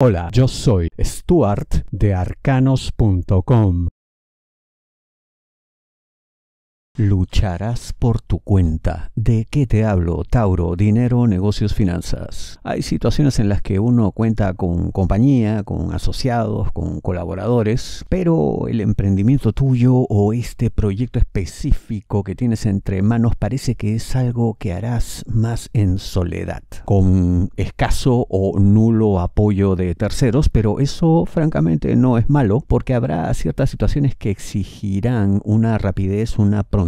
Hola, yo soy Stuart de arcanos.com Lucharás por tu cuenta. ¿De qué te hablo? Tauro, dinero, negocios, finanzas. Hay situaciones en las que uno cuenta con compañía, con asociados, con colaboradores, pero el emprendimiento tuyo o este proyecto específico que tienes entre manos parece que es algo que harás más en soledad, con escaso o nulo apoyo de terceros, pero eso francamente no es malo porque habrá ciertas situaciones que exigirán una rapidez, una prontitud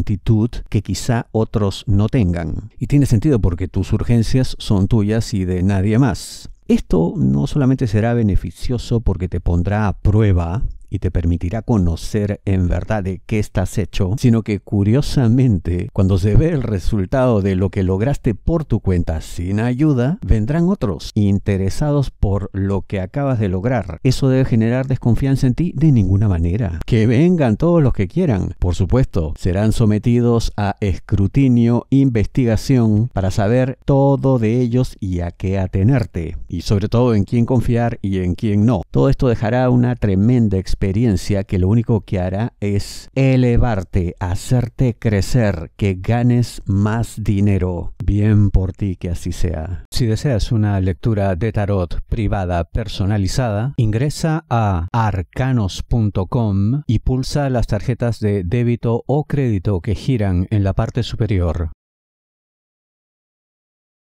que quizá otros no tengan. Y tiene sentido porque tus urgencias son tuyas y de nadie más. Esto no solamente será beneficioso porque te pondrá a prueba, y te permitirá conocer en verdad de qué estás hecho, sino que curiosamente, cuando se ve el resultado de lo que lograste por tu cuenta sin ayuda, vendrán otros interesados por lo que acabas de lograr. Eso debe generar desconfianza en ti de ninguna manera. Que vengan todos los que quieran. Por supuesto, serán sometidos a escrutinio, investigación, para saber todo de ellos y a qué atenerte. Y sobre todo en quién confiar y en quién no. Todo esto dejará una tremenda experiencia que lo único que hará es elevarte, hacerte crecer, que ganes más dinero. Bien por ti que así sea. Si deseas una lectura de tarot privada personalizada, ingresa a arcanos.com y pulsa las tarjetas de débito o crédito que giran en la parte superior.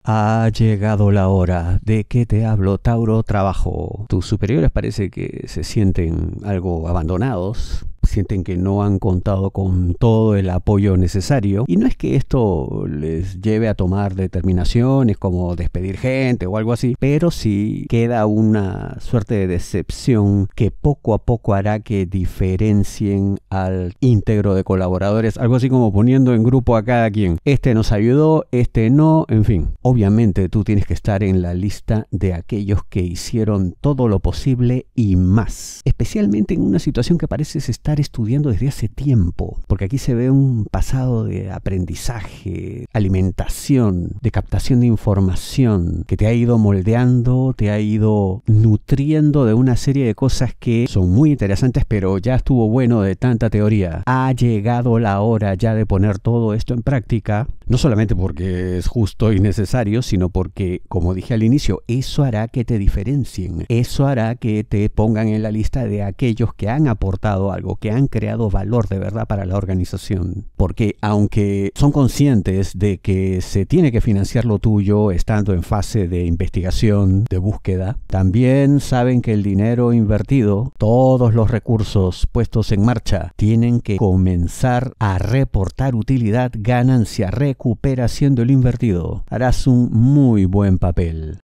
Ha llegado la hora. ¿De qué te hablo, Tauro? Trabajo. Tus superiores parece que se sienten algo abandonados sienten que no han contado con todo el apoyo necesario. Y no es que esto les lleve a tomar determinaciones como despedir gente o algo así, pero sí queda una suerte de decepción que poco a poco hará que diferencien al íntegro de colaboradores, algo así como poniendo en grupo a cada quien. Este nos ayudó, este no, en fin. Obviamente tú tienes que estar en la lista de aquellos que hicieron todo lo posible y más, especialmente en una situación que parece estar estudiando desde hace tiempo porque aquí se ve un pasado de aprendizaje, alimentación, de captación de información, que te ha ido moldeando, te ha ido nutriendo de una serie de cosas que son muy interesantes, pero ya estuvo bueno de tanta teoría. Ha llegado la hora ya de poner todo esto en práctica, no solamente porque es justo y necesario, sino porque, como dije al inicio, eso hará que te diferencien, eso hará que te pongan en la lista de aquellos que han aportado algo, que han creado valor de verdad para la organización organización, porque aunque son conscientes de que se tiene que financiar lo tuyo estando en fase de investigación, de búsqueda, también saben que el dinero invertido, todos los recursos puestos en marcha, tienen que comenzar a reportar utilidad, ganancia, recuperación el invertido. Harás un muy buen papel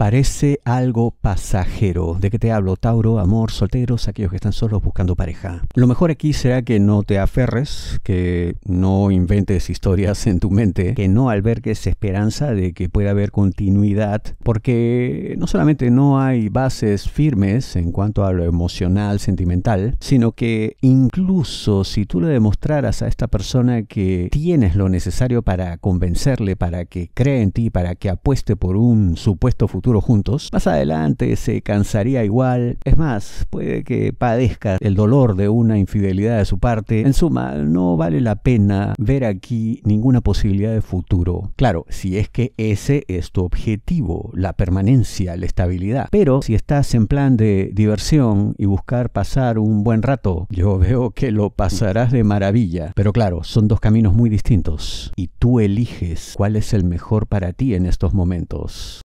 parece algo pasajero. ¿De qué te hablo? Tauro, amor, solteros, aquellos que están solos buscando pareja. Lo mejor aquí será que no te aferres, que no inventes historias en tu mente, que no albergues esperanza de que pueda haber continuidad, porque no solamente no hay bases firmes en cuanto a lo emocional, sentimental, sino que incluso si tú le demostraras a esta persona que tienes lo necesario para convencerle, para que cree en ti, para que apueste por un supuesto futuro, juntos, más adelante se cansaría igual, es más, puede que padezca el dolor de una infidelidad de su parte, en suma, no vale la pena ver aquí ninguna posibilidad de futuro. Claro, si es que ese es tu objetivo, la permanencia, la estabilidad, pero si estás en plan de diversión y buscar pasar un buen rato, yo veo que lo pasarás de maravilla, pero claro, son dos caminos muy distintos y tú eliges cuál es el mejor para ti en estos momentos.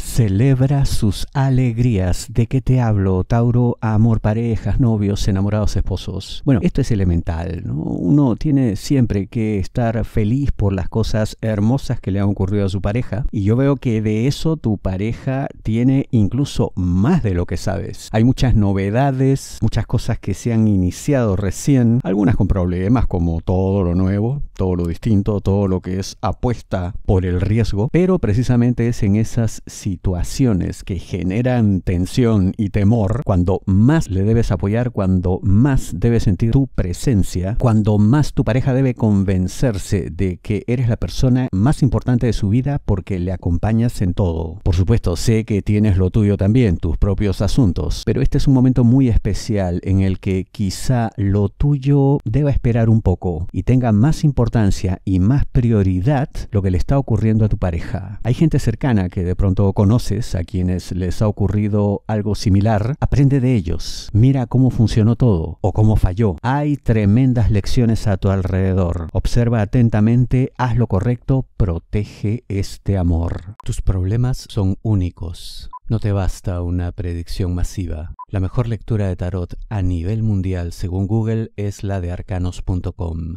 Celebra sus alegrías. ¿De qué te hablo, Tauro? Amor, parejas, novios, enamorados, esposos. Bueno, esto es elemental, Uno tiene siempre que estar feliz por las cosas hermosas que le han ocurrido a su pareja. Y yo veo que de eso tu pareja tiene incluso más de lo que sabes. Hay muchas novedades, muchas cosas que se han iniciado recién, algunas con problemas como todo lo nuevo, todo lo distinto, todo lo que es apuesta por el riesgo. Pero precisamente es en esas situaciones situaciones que generan tensión y temor, cuando más le debes apoyar, cuando más debes sentir tu presencia, cuando más tu pareja debe convencerse de que eres la persona más importante de su vida porque le acompañas en todo. Por supuesto, sé que tienes lo tuyo también, tus propios asuntos, pero este es un momento muy especial en el que quizá lo tuyo deba esperar un poco y tenga más importancia y más prioridad lo que le está ocurriendo a tu pareja. Hay gente cercana que de pronto conoces a quienes les ha ocurrido algo similar, aprende de ellos. Mira cómo funcionó todo o cómo falló. Hay tremendas lecciones a tu alrededor. Observa atentamente, haz lo correcto, protege este amor. Tus problemas son únicos. No te basta una predicción masiva. La mejor lectura de tarot a nivel mundial según Google es la de arcanos.com.